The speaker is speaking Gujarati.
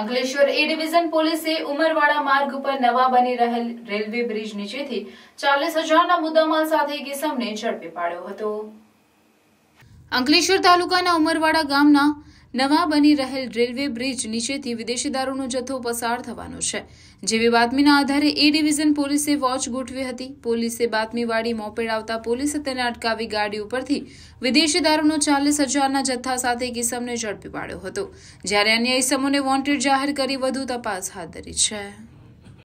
અંકલેશ્વર એ ડિવિઝન પોલીસે ઉમરવાડા માર્ગ ઉપર નવા બની રહેલ રેલવે બ્રિજ નીચેથી ચાલીસ હજારના મુદ્દામાલ સાથે કિસમને ઝડપી પાડ્યો હતો અંકલેશ્વર તાલુકાના ઉમરવાડા ગામના નવા બની રહેલ રેલવે બ્રિજ નીચેથી વિદેશી દારૂનો જથ્થો પસાર થવાનો છે જેવી બાતમીના આધારે એ ડિવિઝન પોલીસે વોચ ગોઠવી હતી પોલીસે બાતમીવાળી મોપેડ આવતા પોલીસે તેને અટકાવી ગાડી ઉપરથી વિદેશી દારૂનો ચાલીસ હજારના જથ્થા સાથે કિસમને ઝડપી પાડ્યો હતો જ્યારે અન્ય ઇસમોને વોન્ટેડ જાહેર કરી વધુ તપાસ હાથ ધરી છે